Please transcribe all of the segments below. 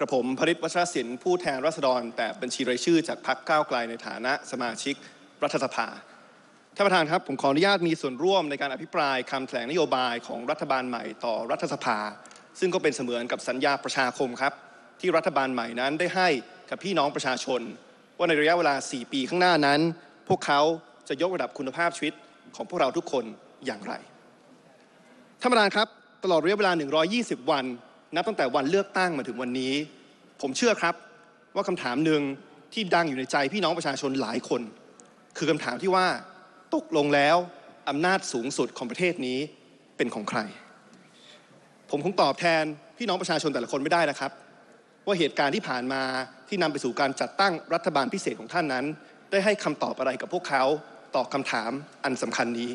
กระผมพริตวัชรศิลป์ผู้แทนราษฎรแต่บัญชีรายชื่อ จากพรรคก้าวไกลในฐานะสมาชิกรัฐสภาท่านประธานครับผมขออนุญาตมีส่วนร่วมในการอภิปรายคำแถลงนโยบายของรัฐบาลใหม่ต่อรัฐสภา ซึ่งก็เป็นเสมือนกับสัญญาประชาคมครับ ที่รัฐบาลใหม่นั้นได้ให้กับพี่น้องประชาชน ว่าในระยะเวลา 4 ปีข้างหน้านั้น พวกเขาจะยกระดับคุณภาพชีวิตของพวกเราทุกคนอย่างไรท่านประธานครับตลอดระยะเวลา 120 วันนับตั้งแต่วันเลือกตั้งมาถึงวันนี้ ผมเชื่อครับว่าคำถามหนึ่งที่ดังอยู่ในใจพี่น้องประชาชนหลายคน คือคำถามที่ว่า ตกลงแล้วอำนาจสูงสุดของประเทศนี้ เป็นของใคร ผมคงตอบแทนพี่น้องประชาชนแต่ละคนไม่ได้นะครับ ว่าเหตุการณ์ที่ผ่านมาที่นำไปสู่การจัดตั้งรัฐบาลพิเศษของท่านนั้น ได้ให้คำตอบอะไรกับพวกเขาต่อคาถามอันสำคัญนี้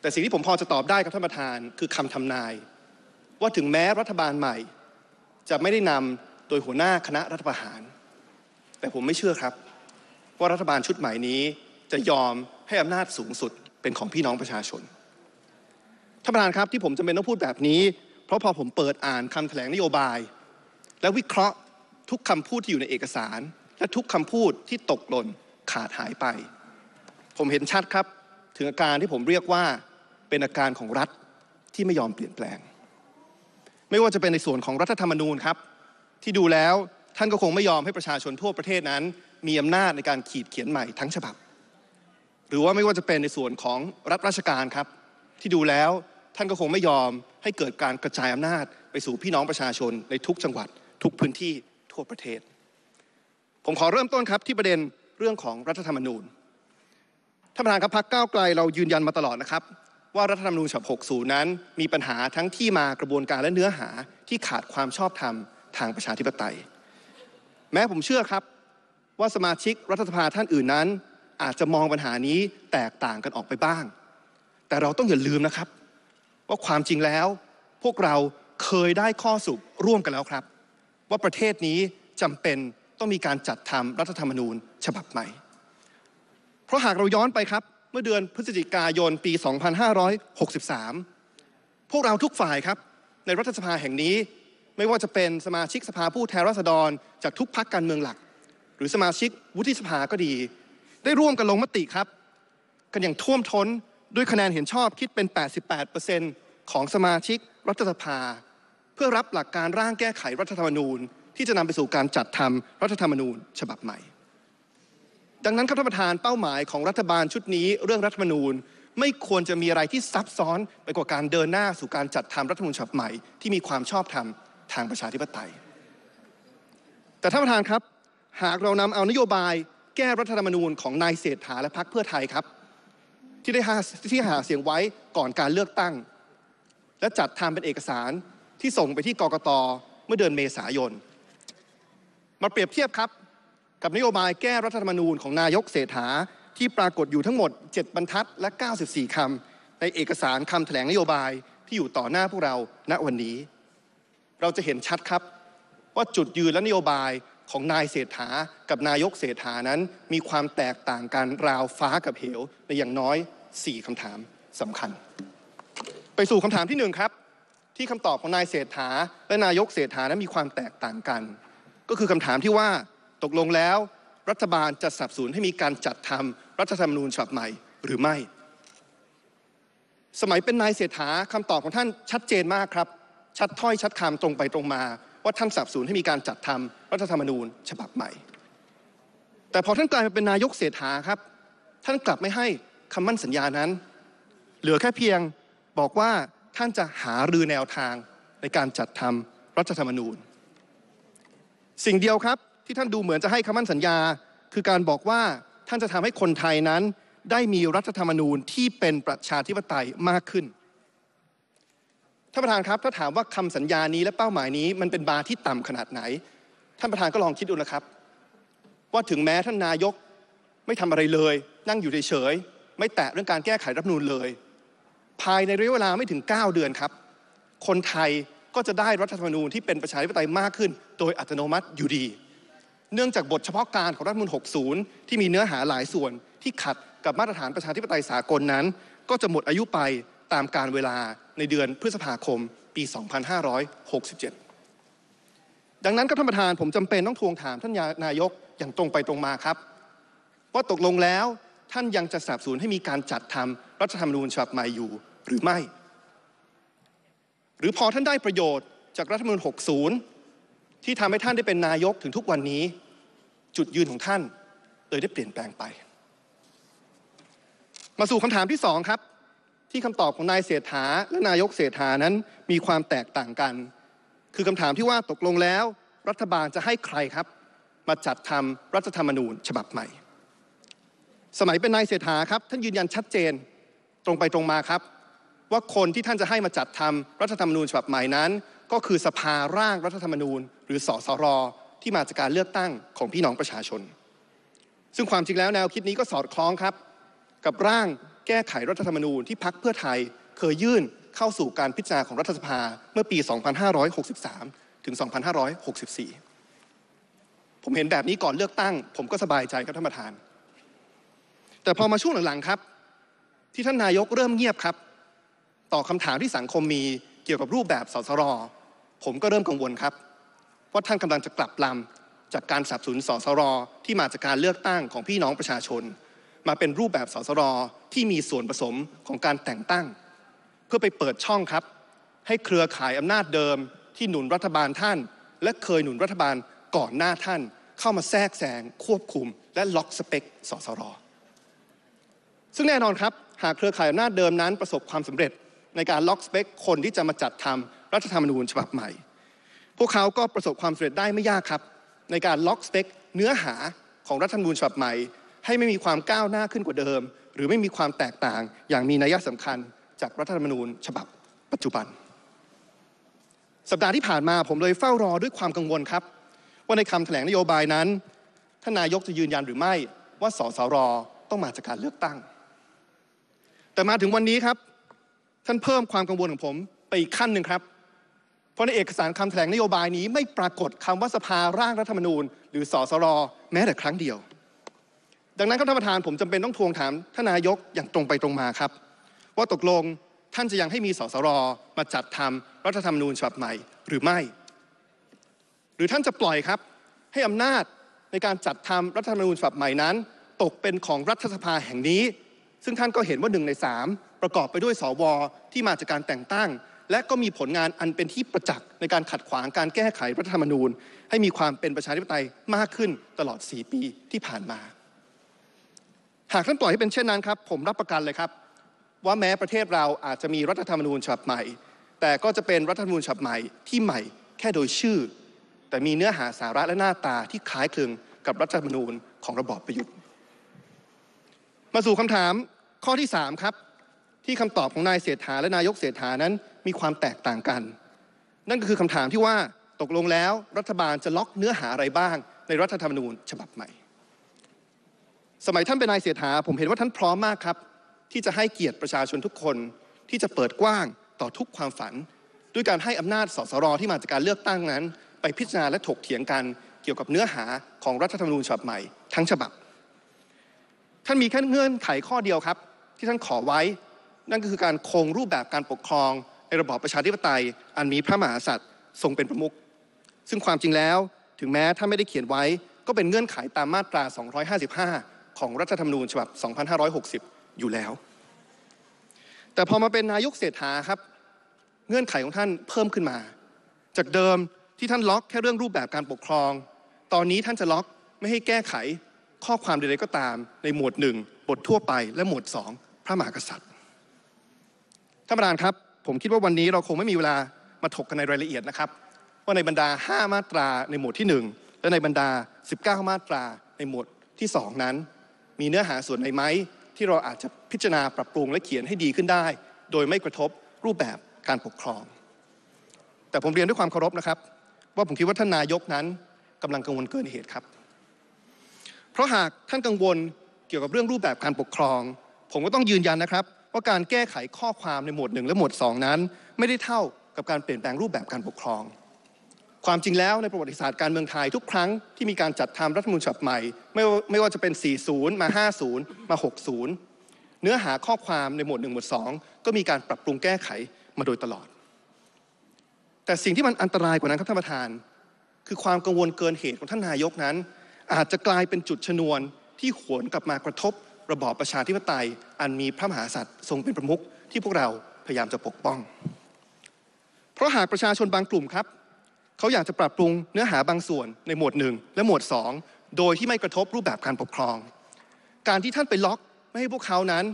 แต่สิ่งที่ผมพอจะตอบได้ครับท่านประธานคือคำทำนายว่าถึงแม้รัฐบาลใหม่จะไม่ได้นำโดยหัวหน้าคณะรัฐประหาร แต่ผมไม่เชื่อครับว่ารัฐบาลชุดใหม่นี้จะยอมให้อำนาจสูงสุดเป็นของพี่น้องประชาชนท่านประธานครับที่ผมจำเป็นต้องพูดแบบนี้ เพราะพอผมเปิดอ่านคำแถลงนโยบาย และวิเคราะห์ทุกคำพูดที่อยู่ในเอกสาร และทุกคำพูดที่ตกหล่นขาดหายไป ผมเห็นชัดครับถึงอาการที่ผมเรียกว่าเป็นอาการของรัฐที่ไม่ยอมเปลี่ยนแปลงไม่ว่าจะเป็นในส่วนของรัฐธรรมนูญครับ ที่ดูแล้วท่านก็คงไม่ยอมให้ประชาชนทั่วประเทศนั้น มีอำนาจในการขีดเขียนใหม่ทั้งฉบับหรือว่าไม่ว่าจะเป็นในส่วนของรัฐราชการครับ ที่ดูแล้วท่านก็คงไม่ยอมให้เกิดการกระจายอำนาจไปสู่พี่น้องประชาชนในทุกจังหวัดทุกพื้นที่ทั่วประเทศ ผมขอเริ่มต้นครับที่ประเด็นเรื่องของรัฐธรรมนูญท่านประธานครับพรรคก้าวไกลเรายืนยันมาตลอดนะครับว่ารัฐธรรมนูญฉบับ60นั้นมีปัญหาทั้งที่มากระบวนการและเนื้อหาที่ขาดความชอบธรรมทางประชาธิปไตยแม้ผมเชื่อครับว่าสมาชิกรัฐสภาท่านอื่นนั้น อาจจะมองปัญหานี้แตกต่างกันออกไปบ้าง แต่เราต้องอย่าลืมนะครับว่าความจริงแล้ว พวกเราเคยได้ข้อสุปร่วมกันแล้วครับ ว่าประเทศนี้จำเป็นต้องมีการจัดทำรัฐธรรมนูญฉบับใหม่ เพราะหากเราย้อนไปครับเมื่อเดือนพฤศจิกายนปี 2563 พวกเราทุกฝ่ายครับในรัฐสภาแห่งนี้ไม่ว่าจะเป็นสมาชิกสภาผู้แทนราษฎรจากทุกพักการเมืองหลัก หรือสมาชิกวุฒิสภาก็ดี ได้ร่วมกันลงมติครับ กันอย่างท่วมท้นด้วยคะแนนเห็นชอบคิดเป็น 88%ของสมาชิกรัฐสภาเพื่อรับหลักการร่างแก้ไขรัฐธรรมนูญ ที่จะนำไปสู่การจัดทำรัฐธรรมนูญ ฉบับใหม่ดังนั้นครับท่านประธานเป้าหมายของรัฐบาลชุดนี้ เรื่องรัฐมนูญไม่ควรจะมีอะไรที่ซับซ้อนไปกว่าการเดินหน้าสู่การจัดทำรัฐมนูญฉบับใหม่ที่มีความชอบธรรมทางประชาธิปไตย แต่ท่านประธานครับ หากเรานำเอานโยบายแก้รัฐธรรมนูญของนายเศรษฐาและพรรคเพื่อไทยครับ ที่ได้หาที่หาเสียงไว้ก่อนการเลือกตั้ง และจัดทำเป็นเอกสารที่ส่งไปที่กกตเมื่อเดือนเมษายนมาเปรียบเทียบครับกับนโยบายแก้รัฐธรรมนูญของนายกเศรษฐา ที่ปรากฏอยู่ทั้งหมด7บรรทัดและ 94 คำ ในเอกสารคำแถลงนโยบายที่อยู่ต่อหน้าพวกเราณวันนี้ เราจะเห็นชัดครับ ว่าจุดยืนและนโยบายของนายเศรษฐากับนายกเศรษฐานั้น มีความแตกต่างกันราวฟ้ากับเหว ในอย่างน้อย 4คำถามสำคัญ ไปสู่คำถามที่1ครับ ที่คำตอบของนายเศรษฐาและนายกเศรษฐานั้นมีความแตกต่างกัน ก็คือคำถามที่ว่าตกลงแล้วรัฐบาลจะสับสนให้มีการจัดทำรัฐธรรมนูญฉบับใหม่หรือไม่ สมัยเป็นนายเศรษฐาคำตอบของท่านชัดเจนมากครับชัดถ้อยชัดคำตรงไปตรงมา ว่าท่านสับสนให้มีการจัดทำรัฐธรรมนูญฉบับใหม่ แต่พอท่านกลายมาเป็นนายกเศรษฐาครับ ท่านกลับไม่ให้คำมั่นสัญญานั้น เหลือแค่เพียงบอกว่าท่านจะหารือแนวทางในการจัดทำรัฐธรรมนูญ สิ่งเดียวครับที่ท่านดูเหมือนจะให้คำมั่นสัญญา คือการบอกว่าท่านจะทำให้คนไทยนั้น ได้มีรัฐธรรมนูญที่เป็นประชาธิปไตยมากขึ้น ท่านประธานครับ ถ้าถามว่าคำสัญญานี้และเป้าหมายนี้ มันเป็นบาที่ต่ำขนาดไหน ท่านประธานก็ลองคิดดูนะครับ ว่าถึงแม้ท่านนายกไม่ทำอะไรเลย นั่งอยู่เฉยไม่แตะเรื่องการแก้ไขรัฐนูนเลย ภายในระยะเวลาไม่ถึง9เดือนครับ คนไทยก็จะได้รัฐธรรมนูญที่เป็นประชาธิปไตยมากขึ้น โดยอัตโนมัติอยู่ดีเนื่องจากบทเฉพาะการของรัฐมนุน60 ที่มีเนื้อหาหลายส่วนที่ขัดกับมาตรฐานประชาธิปไตยสากลนั้น ก็จะหมดอายุไปตามการเวลาในเดือนพฤษภาคมปี 2567 ดังนั้นก็ัท่านประธานผมจำเป็นต้องทวงถามท่านนายกอย่างตรงไปตรงมาครับว่าตกลงแล้วท่านยังจะสนับสนุนให้มีการจัดทำรัฐธรรมนูญฉบับใหม่อยู่หรือไม่ หรือพอท่านได้ประโยชน์จากรัฐธรรมนูญ60 ที่ทำให้ท่านได้เป็นนายกถึงทุกวันนี้จุดยืนของท่านเลยได้เปลี่ยนแปลงไป มาสู่คำถามที่สองครับ ที่คำตอบของนายเศรษฐาและนายกเศรษฐานั้น มีความแตกต่างกัน คือคำถามที่ว่าตกลงแล้ว รัฐบาลจะให้ใครครับ มาจัดทำรัฐธรรมนูญฉบับใหม่ สมัยเป็นนายเศรษฐาครับ ท่านยืนยันชัดเจนตรงไปตรงมาครับ ว่าคนที่ท่านจะให้มาจัดทำรัฐธรรมนูญฉบับใหม่นั้น ก็คือสภาร่างรัฐธรรมนูญหรือสสรที่มาจากการเลือกตั้งของพี่น้องประชาชน ซึ่งความจริงแล้วแนวคิดนี้ก็สอดคล้องครับ กับร่างแก้ไขรัฐธรรมนูญที่พักเพื่อไทยเคยยื่นเข้าสู่การพิจารณาของรัฐสภาเมื่อปี 2563 ถึง 2564 ผมเห็นแบบนี้ก่อนเลือกตั้ง ผมก็สบายใจครับท่านประธาน แต่พอมาช่วงหลังๆครับ ที่ท่านนายกเริ่มเงียบครับ ต่อคำถามที่สังคมมีเกี่ยวกับรูปแบบสสรผมก็เริ่มกังวลครับว่าท่านกำลังจะกลับลำจากการสับสนสสรที่มาจากการเลือกตั้งของพี่น้องประชาชน มาเป็นรูปแบบสสรที่มีส่วนผสมของการแต่งตั้ง เพื่อไปเปิดช่องครับ ให้เครือข่ายอำนาจเดิม ที่หนุนรัฐบาลท่าน และเคยหนุนรัฐบาลก่อนหน้าท่านเข้ามาแทรกแซงควบคุม และล็อกสเปกสสรซึ่งแน่นอนครับหากเครือข่ายอำนาจเดิมนั้นประสบความสำเร็จในการล็อกสเปคคนที่จะมาจัดทำรัฐธรรมนูญฉบับใหม่พวกเขา ก็ประสบ ความสำเร็จได้ไม่ยาก ครับ ในการ ล็อก สเปกเนื้อหา ของรัฐธรรมนูญฉบับใหม่ ให้ไม่มี ความ ก้าวหน้า ขึ้น กว่าเดิม หรือไม่มี ความ แตกต่าง อย่าง มี นัยสำคัญ จาก รัฐธรรมนูญ ฉบับ ปัจจุบัน สัปดาห์ที่ผ่านมา ผมเลยเฝ้ารอ ด้วย ความกังวลครับ ว่า ในคำแถลง นโยบาย นั้น ท่านนายก จะยืนยัน หรือไม่ ว่าสสรต้อง มาจากการเลือกตั้ง แต่ มา ถึง วันนี้ ครับ ท่าน เพิ่ม ความกังวลของผม ไป อีก ขั้นหนึ่งครับเพราะในเอกสารคำแถลงนโยบายนี้ไม่ปรากฏคำว่าสภาร่างรัฐธรรมนูญหรือสสรแม้แต่ครั้งเดียว ดังนั้นท่านประธานผมจำเป็นต้องทวงถามท่านนายกอย่างตรงไปตรงมาครับ ว่าตกลงท่านจะยังให้มีสสรมาจัดทำรัฐธรรมนูญฉบับใหม่หรือไม่ หรือท่านจะปล่อยครับ ให้อำนาจในการจัดทำรัฐธรรมนูญฉบับใหม่นั้น ตกเป็นของรัฐสภาแห่งนี้ ซึ่งท่านก็เห็นว่าหนึ่งในสามประกอบไปด้วยสวที่มาจากการแต่งตั้งและก็มีผลงานอันเป็นที่ประจักษ์ในการขัดขวางการแก้ไขรัฐธรรมนูญ ให้มีความเป็นประชาธิปไตยมากขึ้นตลอด 4 ปีที่ผ่านมา หากท่านปล่อยให้เป็นเช่นนั้นครับ ผมรับประกันเลยครับ ว่าแม้ประเทศเราอาจจะมีรัฐธรรมนูญฉบับใหม่ แต่ก็จะเป็นรัฐธรรมนูญฉบับใหม่ที่ใหม่ แค่โดยชื่อ แต่มีเนื้อหาสาระและหน้าตาที่คล้ายคลึงกับรัฐธรรมนูญของระบอบประยุทธ์มาสู่คำถามข้อที่3ครับที่คำตอบของนายเศรษฐาและนายกเศรษฐานั้นมีความแตกต่างกัน นั่นก็คือคำถามที่ว่าตกลงแล้วรัฐบาลจะล็อกเนื้อหาอะไรบ้างในรัฐธรรมนูญฉบับใหม่ สมัยท่านเป็นนายเศรษฐาผมเห็นว่าท่านพร้อมมากครับ ที่จะให้เกียรติประชาชนทุกคนที่จะเปิดกว้างต่อทุกความฝัน ด้วยการให้อำนาจสสรที่มาจากการเลือกตั้งนั้น ไปพิจารณาและถกเถียงกันเกี่ยวกับเนื้อหาของรัฐธรรมนูญฉบับใหม่ ทั้งฉบับ ท่านมีแค่เงื่อนไขข้อเดียวครับ ที่ท่านขอไว้นั่นก็คือการคงรูปแบบการปกครองในระบอบประชาธิปไตย อันมีพระมหากษัตริย์ ทรงเป็นประมุขซึ่งความจริงแล้วถึงแม้ถ้าไม่ได้เขียนไว้ก็เป็นเงื่อนไขตามมาตรา 255 ของรัฐธรรมนูญฉบับ 2560 อยู่แล้ว แต่พอมาเป็นนายกเศรษฐาครับ เงื่อนไขของท่านเพิ่มขึ้นมา จากเดิมที่ท่านล็อกแค่เรื่องรูปแบบการปกครอง ตอนนี้ท่านจะล็อกไม่ให้แก้ไขข้อความใดๆก็ตาม ในหมวด1บททั่วไป และหมวด2 พระมหากษัตริย์ท่านประธานครับ ผมคิดว่าวันนี้เราคงไม่มีเวลามาถกกันในรายละเอียดนะครับว่าในบรรดา 5มาตราในหมวดที่ 1 และในบรรดา19มาตราในหมวดที่2นั้นมีเนื้อหาส่วนไหนไหมที่เราอาจจะพิจารณาปรับปรุงและเขียนให้ดีขึ้นได้ โดยไม่กระทบรูปแบบการปกครอง แต่ผมเรียนด้วยความเคารพนะครับ ว่าผมคิดว่าท่านนายกนั้นกำลังกังวลเกินเหตุครับ เพราะหากท่านกังวลเกี่ยวกับเรื่องรูปแบบการปกครอง ผมก็ต้องยืนยันนะครับว่าการแก้ไขข้อความในหมวดหนึ่งและหมวดสองนั้น ไม่ได้เท่ากับการเปลี่ยนแปลงรูปแบบการปกครอง ความจริงแล้วในประวัติศาสตร์การเมืองไทยทุกครั้ง ที่มีการจัดทำรัฐมนูลฉบับใหม่ไม่ไม่ว่าจะเป็น 40 มา 50 มา 60 เนื้อหาข้อความในหมวดหนึ่งหมวดสองก็มีการปรับปรุงแก้ไขมาโดยตลอด แต่สิ่งที่มันอันตรายกว่านั้นครับท่านประธาน คือความกังวลเกินเหตุของท่านนายกนั้น อาจจะกลายเป็นจุดชนวนที่หวนกลับมากระทบระบอบประชาธิปไตยอันมีพระมหากษัตริย์ทรงเป็นประมุขที่พวกเราพยายามจะปกป้อง เพราะหากประชาชนบางกลุ่มครับเขาอยากจะปรับปรุงเนื้อหาบางส่วนในหมวดหนึ่งและหมวด 2 โดยที่ไม่กระทบรูปแบบการปกครอง การที่ท่านไปล็อกไม่ให้พวกเขานั้น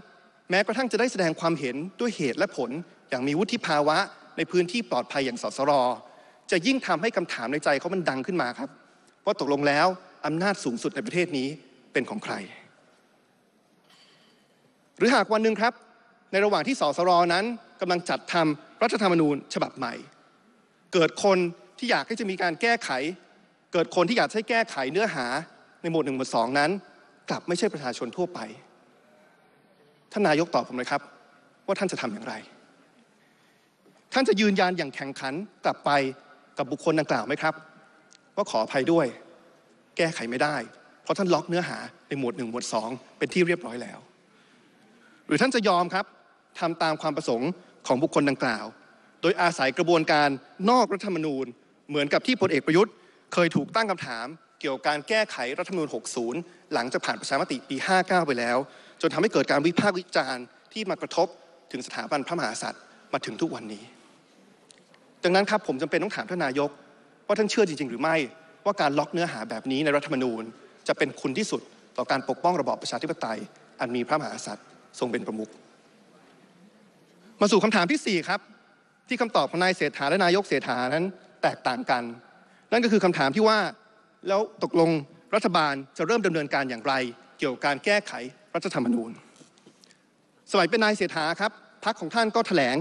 แม้กระทั่งจะได้แสดงความเห็นด้วยเหตุและผลอย่างมีวุฒิภาวะในพื้นที่ปลอดภัยอย่างสสรจะยิ่งทำให้คำถามในใจเขามันดังขึ้นมาครับว่าตกลงแล้วอำนาจสูงสุดในประเทศนี้เป็นของใครหากวันหนึ่งครับ ในระหว่างที่สสรนั้น กำลังจัดทำรัฐธรรมนูญฉบับใหม่ เกิดคนที่อยากให้จะมีการแก้ไข เกิดคนที่อยากให้แก้ไขเนื้อหาในหมวดหนึ่งหมวดสองนั้น กลับไม่ใช่ประชาชนทั่วไปท่านนายกตอบผมเลยครับว่าท่านจะทำอย่างไร ท่านจะยืนยันอย่างแข่งขันกลับไปกับบุคคลดังกล่าวไหมครับว่าขออภัยด้วย แก้ไขไม่ได้เพราะท่านล็อกเนื้อหาในหมวดหนึ่งหมวดสองเป็นที่เรียบร้อยแล้วรือท่านจะยอมครับทำตามความประสงค์ของบุคคลดังกล่าว โดยอาศัยกระบวนการนอกรัฐธรรมนูญ เหมือนกับที่พลเอกประยุทธ์ เคยถูกตั้งคำถาม เกี่ยวกับการแก้ไขรัฐธรรมนูญ 60หลังจากผ่านประชามติปี59ไปแล้ว จนทำให้เกิดการวิพากษ์วิจารณ์ที่มากระทบถึงสถาบันพระมหากษัตริย์มาถึงทุกวันนี้ดังนั้นครับผมจำเป็นต้องถามท่านนายกว่าท่านเชื่อจริง ๆหรือไม่ ว่าการล็อกเนื้อหาแบบนี้ในรัฐธรรมนูญจะเป็นคุณที่สุด ต่อการปกป้องระบอบประชาธิปไตยอันมีพระมหากษัตริย์ทรงเป็นประมุข มาสู่คำถามที่ 4 ครับ ที่คำตอบของนายเศรษฐาและนายกเศรษฐานั้นแตกต่างกัน นั่นก็คือคำถามที่ว่าแล้วตกลงรัฐบาลจะเริ่มดำเนินการอย่างไร เกี่ยวกับการแก้ไขรัฐธรรมนูญสมัยเป็นนายเศรษฐาครับพักของท่านก็ถแถลง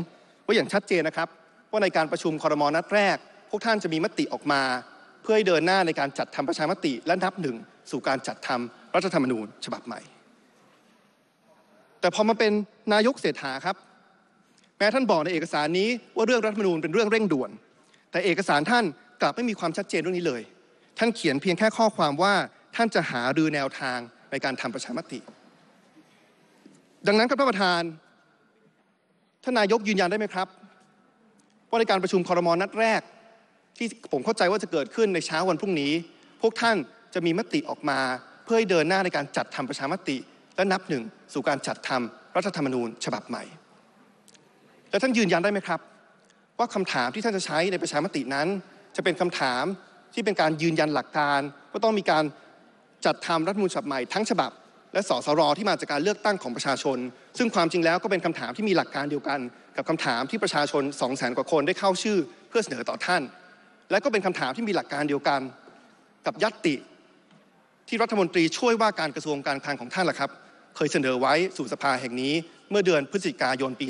ว่าอย่างชัดเจนนะครับ ว่าในการประชุมคอรมอนัดแรก พวกท่านจะมีมติออกมา เพื่อให้เดินหน้าในการจัดทำประชามติและนับหนึ่งสู่การจัดทำรัฐธรรมนูญ ฉบับใหม่แต่พอมาเป็นนายกเศรษฐาครับ แม้ท่านบอกในเอกสารนี้ว่าเรื่องรัฐมนูญเป็นเรื่องเร่งด่วน แต่เอกสารท่านกลับไม่มีความชัดเจนเรื่องนี้เลยท่านเขียนเพียงแค่ข้อความว่าท่านจะหารือแนวทางในการทำประชามติ ดังนั้นครับท่านประธานท่านนายกยืนยันได้ไหมครับ ว่าในการประชุมคอรมอนัดแรก ที่ผมเข้าใจว่าจะเกิดขึ้นในเช้าวันพรุ่งนี้ พวกท่านจะมีมติออกมาเพื่อให้เดินหน้าในการจัดทำประชามติและนับหนึ่งสู่การจัดทำรัฐธรรมนูญฉบับใหม่และท่านยืนยันได้ไหมครับ ว่าคำถามที่ท่านจะใช้ในประชามตินั้น จะเป็นคำถามที่เป็นการยืนยันหลักการว่าต้องมีการจัดทำรัฐมนูญฉบับใหม่ทั้งฉบับ และสสรที่มาจากการเลือกตั้งของประชาชน ซึ่งความจริงแล้วก็เป็นคำถามที่มีหลักการเดียวกันกับคำถามที่ประชาชน2องแสนกว่าคนได้เข้าชื่อเพื่อเสนอต่อท่าน และก็เป็นคำถามที่มีหลักการเดียวกันกับยัตติ ที่รัฐมนตรีช่วยว่าการกระทรวงการคลังของท่านล่ะครับเคยเสนอไว้สู่สภาแห่งนี้เมื่อเดือนพฤศจิกายนปี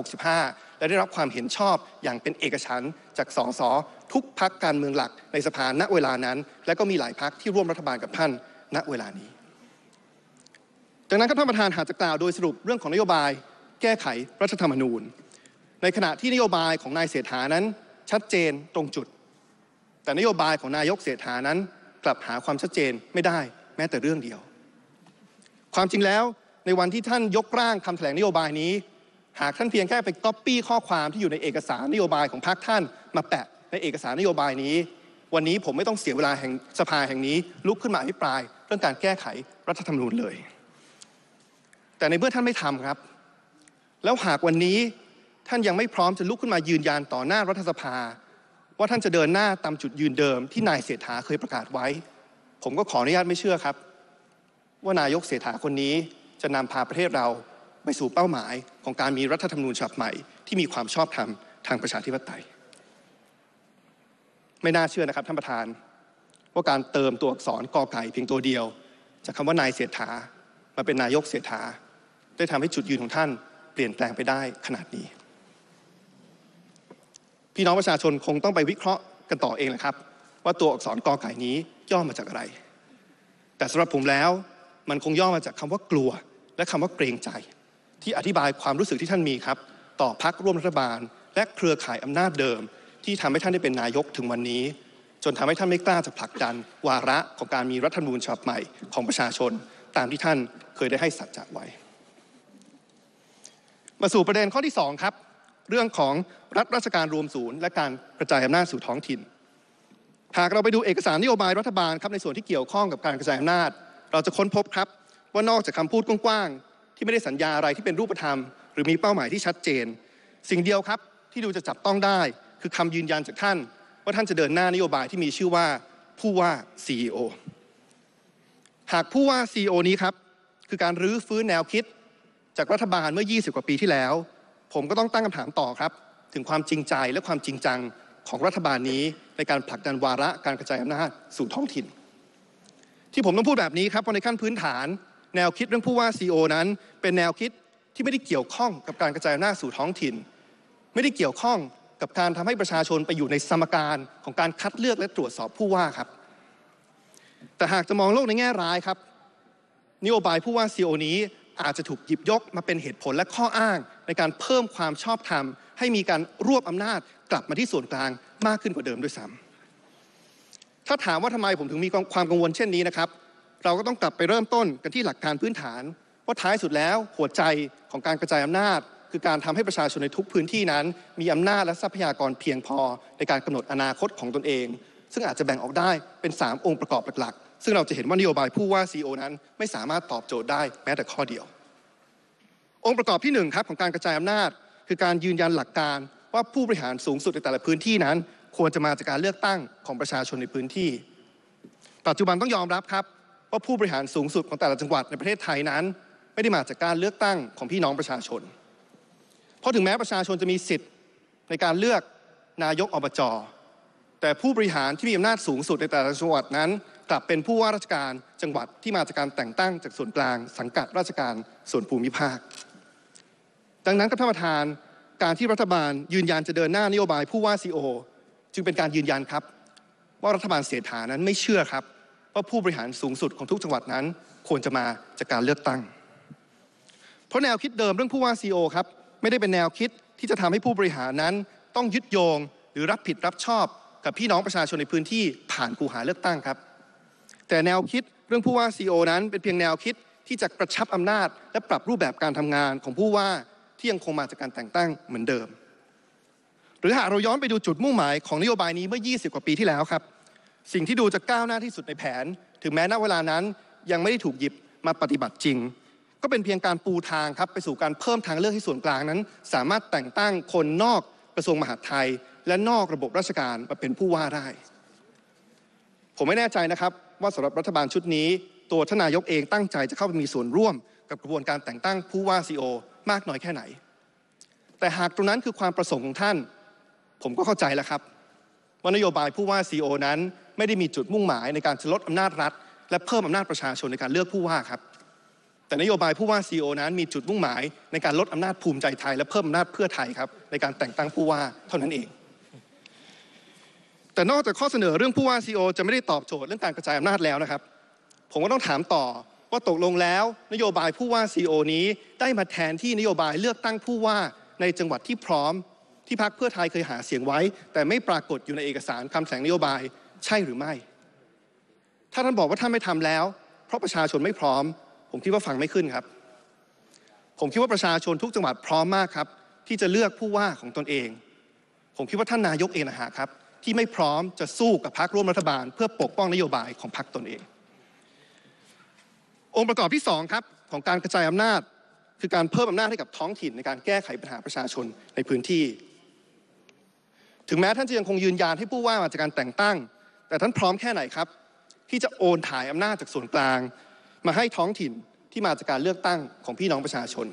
2565 และได้รับความเห็นชอบอย่างเป็นเอกฉันจากสองสอทุกพักการเมืองหลักในสภาณเวลานั้น และก็มีหลายพักที่ร่วมรัฐบาลกับท่านณเวลานี้จากนั้นครท่านประธานหากจะกล่าวโดยสรุปเรื่องของนโยบายแก้ไขรัฐธรรมนูญ ในขณะที่นโยบายของนายเศรษฐานั้นชัดเจนตรงจุด แต่นโยบายของนายกเศรษฐานั้นกลับหาความชัดเจนไม่ได้แม้แต่เรื่องเดียวความจริงแล้ว ในวันที่ท่านยกร่างคำแถลงนโยบายนี้ หากท่านเพียงแค่ไปก๊อปปี้ข้อความที่อยู่ในเอกสารนโยบายของพรรคท่านมาแปะในเอกสารนโยบายนี้ วันนี้ผมไม่ต้องเสียเวลาแห่งสภาแห่งนี้ลุกขึ้นมาอภิปราย เรื่องการแก้ไขรัฐธรรมนูญเลย แต่ในเมื่อท่านไม่ทำครับ แล้วหากวันนี้ท่านยังไม่พร้อมจะลุกขึ้นมายืนยันต่อหน้ารัฐสภา ว่าท่านจะเดินหน้าตามจุดยืนเดิมที่นายเศรษฐาเคยประกาศไว้ ผมก็ขออนุญาตไม่เชื่อครับว่านายกเศรษฐาคนนี้จะนำพาประเทศเราไปสู่เป้าหมาย ของการมีรัฐธรรมนูญฉบับใหม่ที่มีความชอบธรรมทางประชาธิปไตย ไม่น่าเชื่อนะครับท่านประธาน ว่าการเติมตัวอักษรกอไก่เพียงตัวเดียวจากคำว่านายเสรษฐา มาเป็นนายกเสรษฐาได้ทำให้จุดยืนของท่านเปลี่ยนแปลงไปได้ขนาดนี้ พี่น้องประชาชนคงต้องไปวิเคราะห์กันต่อเองแหละครับ ว่าตัวอักษรกอไก่นี้ย่อมาจากอะไร แต่สำหรับผมแล้วมันคงย่อมาจากคำว่ากลัว และคำว่าเกรงใจ ที่อธิบายความรู้สึกที่ท่านมีครับ ต่อพักร่วมรัฐบาล และเครือข่ายอำนาจเดิม ที่ทำให้ท่านได้เป็นนายกถึงวันนี้ จนทำให้ท่านไม่กล้าจะผลักดัน วาระของการมีรัฐธรรมนูญฉบับใหม่ของประชาชน ตามที่ท่านเคยได้ให้สัจจะไว้ มาสู่ประเด็นข้อที่2ครับ เรื่องของรัฐราชการรวมศูนย์ และการกระจายอำนาจสู่ท้องถิ่นหากเราไปดูเอกสารนโยบายรัฐบาลครับในส่วนที่เกี่ยวข้องกับการกระจายอำนาจเราจะค้นพบครับว่านอกจากคำพูดกว้างๆที่ไม่ได้สัญญาอะไรที่เป็นรูปธรรมหรือมีเป้าหมายที่ชัดเจน สิ่งเดียวครับที่ดูจะจับต้องได้คือคำยืนยันจากท่านว่าท่านจะเดินหน้านโยบายที่มีชื่อว่าผู้ว่า CEO หากผู้ว่า CEO นี้ครับคือการรื้อฟื้นแนวคิดจากรัฐบาลเมื่อ 20 กว่าปีที่แล้ว ผมก็ต้องตั้งคำถามต่อครับ ถึงความจริงใจและความจริงจังของรัฐบาลนี้ ในการผลักดันวาระการกระจายอำนาจสู่ท้องถิ่นที่ผมต้องพูดแบบนี้ครับเพราะในขั้นพื้นฐาน แนวคิดเรื่องผู้ว่าซีอนั้น เป็นแนวคิดที่ไม่ได้เกี่ยวข้องกับการกระจายอำนาจสู่ท้องถิ่น ไม่ได้เกี่ยวข้องกับการทำให้ประชาชนไปอยู่ในสมการของการคัดเลือกและตรวจสอบผู้ว่าครับ แต่หากจะมองโลกในแง่ร้ายครับนโยบายผู้ว่าซีอนี้อาจจะถูกหยิบยกมาเป็นเหตุผลและข้ออ้าง ในการเพิ่มความชอบธรรม ให้มีการรวบอำนาจกลับมาที่ส่วนกลางมากขึ้นกว่าเดิมด้วยซ้ำถ้าถามว่าทำไมผมถึงมีความกังวลเช่นนี้นะครับ เราก็ต้องกลับไปเริ่มต้นกันที่หลักการพื้นฐาน ว่าท้ายสุดแล้วหัวใจของการกระจายอำนาจ คือการทำให้ประชาชนในทุกพื้นที่นั้น มีอำนาจและทรัพยากรเพียงพอ ในการกำหนดอนาคตของตนเอง ซึ่งอาจจะแบ่งออกได้เป็น 3 องค์ประกอบหลักๆ ซึ่งเราจะเห็นว่านโยบายผู้ว่า CEO นั้นไม่สามารถตอบโจทย์ได้แม้แต่ข้อเดียว องค์ประกอบที่1ครับของการกระจายอำนาจ คือการยืนยันหลักการ ว่าผู้บริหารสูงสุดในแต่ละพื้นที่นั้นควรจะมาจากการเลือกตั้งของประชาชนในพื้นที่ ปัจจุบันต้องยอมรับครับว่าผู้บริหารสูงสุดของแต่ละจังหวัดในประเทศไทยนั้น ไม่ได้มาจากการเลือกตั้งของพี่น้องประชาชน เพราะถึงแม้ประชาชนจะมีสิทธิ์ในการเลือกนายกอบจแต่ผู้บริหารที่มีอำนาจสูงสุดในแต่ละจังหวัดนั้น กลับเป็นผู้ว่าราชการจังหวัดที่มาจากการแต่งตั้งจากส่วนกลาง สังกัดราชการส่วนภูมิภาค ดังนั้นกรับท่านประธานการที่รัฐบาลยืนยันจะเดินหน้านโยบายผู้ว่าซีโอจึงเป็นการยืนยันครับ ว่ารัฐบาลเสถานั้นไม่เชื่อครับ ว่าผู้บริหารสูงสุดของทุกจังหวัดนั้น ควรจะมาจากการเลือกตั้ง เพราะแนวคิดเดิมเรื่องผู้ว่าซีอครับไม่ได้เป็นแนวคิดที่จะทำให้ผู้บริหารนั้นต้องยึดโยง หรือรับผิดรับชอบกับพี่น้องประชาชนในพื้นที่ผ่านกูหาเลือกตั้งครับ แต่แนวคิดเรื่องผู้ว่าซีอนั้น เป็นเพียงแนวคิดที่จะกระชับอำนาจ และปรับรูปแบบการทำงานของผู้ว่าที่ยังคงมาจากการแต่งตั้งเหมือนเดิมหรือหากเราย้อนไปดูจุดมุ่งหมายของนโยบายนี้เมื่อ 20 กว่าปีที่แล้วครับ สิ่งที่ดูจะก้าวหน้าที่สุดในแผน ถึงแม้ณเวลานั้นยังไม่ได้ถูกหยิบมาปฏิบัติจริง ก็เป็นเพียงการปูทางครับ ไปสู่การเพิ่มทางเลือกให้ส่วนกลางนั้น สามารถแต่งตั้งคนนอกกระทรวงมหาดไทย และนอกระบบราชการมาเป็นผู้ว่าได้ ผมไม่แน่ใจนะครับว่าสำหรับรัฐบาลชุดนี้ ตัวทนายกเองตั้งใจจะเข้าไปมีส่วนร่วม กับกระบวนการแต่งตั้งผู้ว่าซีโอมากน้อยแค่ไหน แต่หากตรงนั้นคือความประสงค์ของท่านผมก็เข้าใจแล้วครับว่านโยบายผู้ว่าซีอนั้น ไม่ได้มีจุดมุ่งหมายในการจะลดอำนาจรัฐ และเพิ่มอำนาจประชาชนในการเลือกผู้ว่าครับ แต่นโยบายผู้ว่าซีอนั้นมีจุดมุ่งหมาย ในการลดอำนาจภูมิใจไทย และเพิ่มอำนาจเพื่อไทยครับในการแต่งตั้งผู้ว่าเท่านั้นเอง แต่นอกจากข้อเสนอเรื่องผู้ว่าซีอจะไม่ได้ตอบโจทย์เรื่องการกระจายอำนาจแล้วนะครับ ผมก็ต้องถามต่อว่าตกลงแล้ว นโยบายผู้ว่าซีอนี้ได้มาแทนที่นโยบายเลือกตั้งผู้ว่าในจังหวัดที่พร้อมที่พักเพื่อไทยเคยหาเสียงไว้ แต่ไม่ปรากฏอยู่ในเอกสารคำแสงนโยบายใช่หรือไม่ ถ้าท่านบอกว่าท่านไม่ทำแล้ว เพราะประชาชนไม่พร้อม ผมคิดว่าฟังไม่ขึ้นครับผมคิดว่าประชาชนทุกจังหวัดพร้อมมากครับที่จะเลือกผู้ว่าของตนเองผมคิดว่าท่านนายกเองนะฮะครับ ที่ไม่พร้อมจะสู้กับพรรคร่วมรัฐบาลเพื่อปกป้องนโยบายของพรรคตนเอง องค์ประกอบที่2ครับ ของการกระจายอำนาจ คือการเพิ่มอำนาจให้กับท้องถิ่นในการแก้ไขปัญหาประชาชนในพื้นที่ึงแม้ท่านจะยังคงยืนยันให้ผู้ว่ามาจากการแต่งตั้ง แต่ท่านพร้อมแค่ไหนครับ ที่จะโอนถ่ายอำนาจจากส่วนกลาง มาให้ท้องถิ่นที่มาจากการเลือกตั้งของพี่น้องประชาชน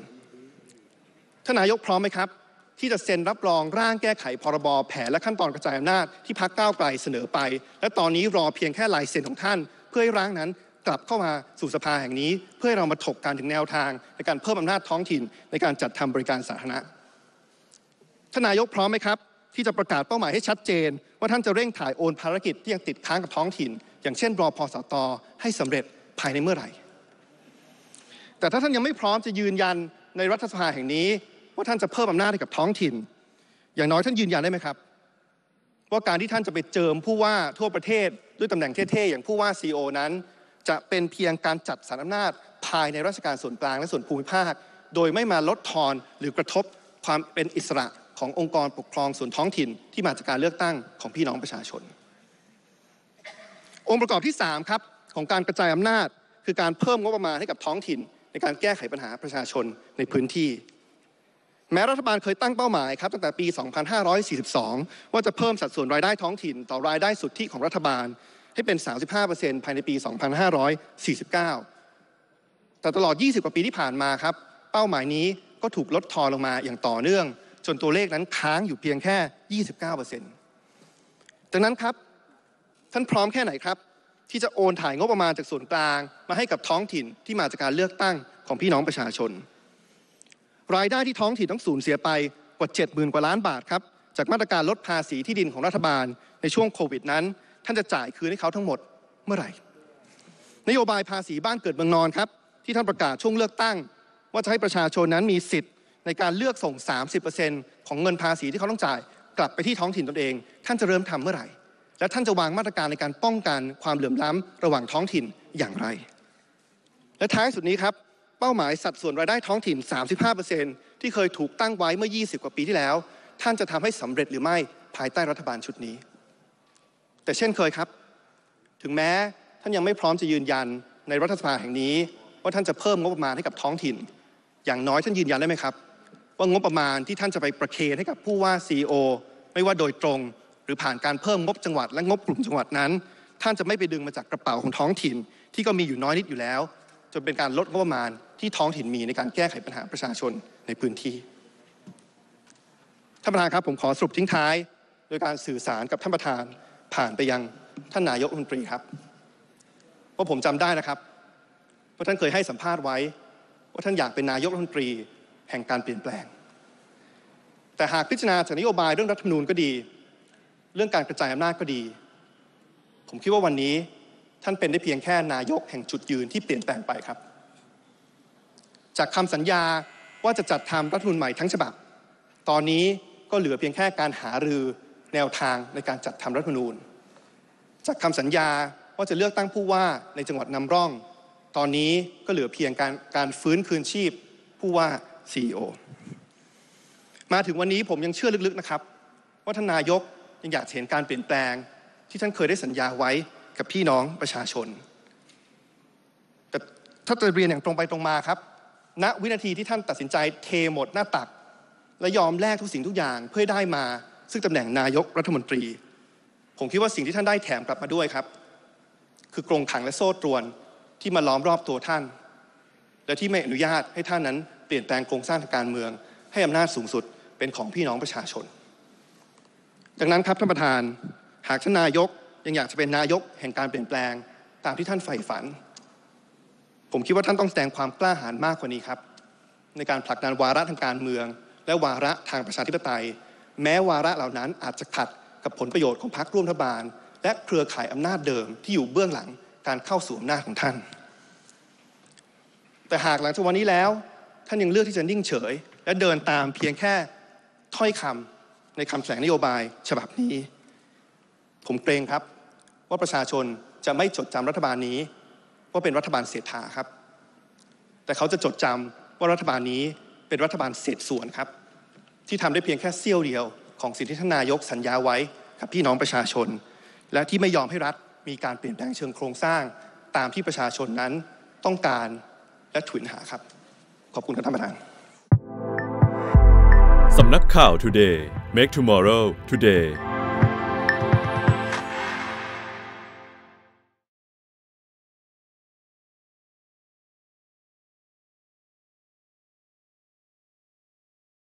ท่านนายกพร้อมไหมครับ ที่จะเซ็นรับรองร่างแก้ไขพรบแผนและขั้นตอนกระจายอำนาจที่พักก้าวไกลเสนอไป และตอนนี้รอเพียงแค่ลายเซ็นของท่าน เพื่อให้ร่างนั้นกลับเข้ามาสู่สภาแห่งนี้ เพื่อให้เรามาถกการถึงแนวทาง ในการเพิ่มอำนาจท้องถิ่นในการจัดทำบริการสาธารณะท่านนายกพร้อมไหมครับที่จะประกาศเป้าหมายให้ชัดเจน ว่าท่านจะเร่งถ่ายโอนภารกิจ ที่ยังติดค้างกับท้องถิ่น อย่างเช่นรอพอสตอให้สำเร็จภายในเมื่อไหร่ แต่ถ้าท่านยังไม่พร้อมจะยืนยันในรัฐสภาแห่งนี้ ว่าท่านจะเพิ่มอำนาจให้กับท้องถิ่น อย่างน้อยท่านยืนยันได้ไหมครับ ว่าการที่ท่านจะไปเจิมผู้ว่าทั่วประเทศด้วยตำแหน่งเท่ๆอย่างผู้ว่าซีอนั้น จะเป็นเพียงการจัดสรรอำนาจภายในราชการส่วนกลางและส่วนภูมิภาค โดยไม่มาลดทอนหรือกระทบความเป็นอิสระขององค์กรปกครองส่วนท้องถิ่นที่มาจากการเลือกตั้งของพี่น้องประชาชน องค์ประกอบที่3ครับ ของการกระจายอำนาจ คือการเพิ่มงบประมาณให้กับท้องถิ่น ในการแก้ไขปัญหาประชาชนในพื้นที่ แม้รัฐบาลเคยตั้งเป้าหมายครับตั้งแต่ปี 2542 ว่าจะเพิ่มสัดส่วนรายได้ท้องถิ่น ต่อรายได้สุทธิของรัฐบาล ให้เป็น 35%ภายในปี 2549 แต่ตลอด 20 กว่าปีที่ผ่านมาครับเป้าหมายนี้ก็ถูกลดทอนลงมาอย่างต่อเนื่องนตัวเลขนั้นค้างอยู่เพียงแค่ 29ดังนั้นครับท่านพร้อมแค่ไหนครับ ที่จะโอนถ่ายงบประมาณจากส่วนกลาง มาให้กับท้องถิ่นที่มาจากการเลือกตั้งของพี่น้องประชาชน รายได้ที่ท้องถิ่นต้องสูญเสียไป กว่า 70,000กว่าล้านบาทครับ จากมาตรการลดภาษีที่ดินของรัฐบาลในช่วงโควิดนั้น ท่านจะจ่ายคืนให้เขาทั้งหมดเมื่อไหร่ นโยบายภาษีบ้านเกิดเมืองนอนครับ ที่ท่านประกาศช่วงเลือกตั้ง ว่าจะให้ประชาชนนั้นมีสิทธิ์ในการเลือกส่ง 30%ของเงินภาษีที่เขาต้องจ่ายกลับไปที่ท้องถิ่นตนเอง ท่านจะเริ่มทำเมื่อไหร่ และท่านจะวางมาตรการในการป้องกันความเหลื่อมล้ำระหว่างท้องถิ่นอย่างไร และท้ายสุดนี้ครับเป้าหมายสัดส่วนรายได้ท้องถิ่น 35%ที่เคยถูกตั้งไว้เมื่อ 20 กว่าปีที่แล้ว ท่านจะทำให้สำเร็จหรือไม่ภายใต้รัฐบาลชุดนี้ แต่เช่นเคยครับ ถึงแม้ท่านยังไม่พร้อมจะยืนยันในรัฐสภาแห่งนี้ว่าท่านจะเพิ่มงบประมาณให้กับท้องถิ่น อย่างน้อยท่านยืนยันได้ไหมครับว่างบประมาณที่ท่านจะไปประเคนให้กับผู้ว่าซีโอไม่ว่าโดยตรง หรือผ่านการเพิ่มงบจังหวัด และงบกลุ่มจังหวัดนั้น ท่านจะไม่ไปดึงมาจากกระเป๋าของท้องถิ่น ที่ก็มีอยู่น้อยนิดอยู่แล้ว จนเป็นการลดงบประมาณที่ท้องถิ่นมีในการแก้ไขปัญหาประชาชนในพื้นที่ท่านประธานครับผมขอสรุปทิ้งท้าย โดยการสื่อสารกับท่านประธานผ่านไปยังท่านนายกรัฐมนตรีครับว่าผมจำได้นะครับว่าท่านเคยให้สัมภาษณ์ไว้ว่าท่านอยากเป็นนายกรัฐมนตรีแห่งการเปลี่ยนแปลง แต่หากพิจารณาจากนโยบายเรื่องรัฐธรรมนูญก็ดี เรื่องการกระจายอำนาจก็ดี ผมคิดว่าวันนี้ท่านเป็นได้เพียงแค่นายกแห่งจุดยืนที่เปลี่ยนแปลงไปครับ จากคำสัญญาว่าจะจัดทำรัฐธรรมนูญใหม่ทั้งฉบับ ตอนนี้ก็เหลือเพียงแค่การหารือแนวทางในการจัดทำรัฐธรรมนูญจากคำสัญญาว่าจะเลือกตั้งผู้ว่าในจังหวัดนำร่อง ตอนนี้ก็เหลือเพียงการการฟื้นคืนชีพผู้ว่า c e อมาถึงวันนี้ผมยังเชื่อลึกๆนะครับว่าท่านนายกยังอยากเห็นการเปลี่ยนแปลง ที่ท่านเคยได้สัญญาไว้กับพี่น้องประชาชน แต่ถ้าจะเรียนอย่างตรงไปตรงมาครับ ณวินาทีที่ท่านตัดสินใจเทหมดหน้าตักและยอมแลกทุกสิ่งทุกอย่างเพื่อได้มา ซึ่งตำแหน่งนายกรัฐมนตรี ผมคิดว่าสิ่งที่ท่านได้แถมกลับมาด้วยครับ คือกรงขังและโซ่ตรวนที่มาล้อมรอบตัวท่าน และที่ไม่อนุญาตให้ท่านนั้นเปลี่ยนแปลงโครงสร้างทางการเมือง ให้อำนาจสูงสุดเป็นของพี่น้องประชาชน ดังนั้นครับท่านประธานหากท่านนายกยังอยากจะเป็นนายกแห่งการเปลี่ยนแปลงตามที่ท่านใฝ่ฝัน ผมคิดว่าท่านต้องแสดงความกล้าหาญมากกว่านี้ครับ ในการผลักดันวาระทางการเมือง และวาระทางประชาธิปไตย แม้วาระเหล่านั้นอาจจะขัดกับผลประโยชน์ของพรรคร่วมรัฐบาล และเครือข่ายอำนาจเดิมที่อยู่เบื้องหลังการเข้าสู่อำนาจของท่าน แต่หากหลังจากวันนี้แล้วท่านยังเลือกที่จะนิ่งเฉยและเดินตามเพียงแค่ถ้อยคำในคำแถงนโยบายฉบับนี้ ผมเกรงครับว่าประชาชนจะไม่จดจำรัฐบาลนี้ ว่าเป็นรัฐบาลเศรษฐาครับ แต่เขาจะจดจำว่ารัฐบาลนี้เป็นรัฐบาลเศษส่วนครับ ที่ทำได้เพียงแค่เสี้ยวเดียวของสิ่งที่ท่านนายกสัญญาไว้กับพี่น้องประชาชน และที่ไม่ยอมให้รัฐมีการเปลี่ยนแปลงเชิงโครงสร้างตามที่ประชาชนนั้นต้องการและถุนหาครับขอบคุณครับท่านประธานสำนักข่าว Today Make Tomorrow Today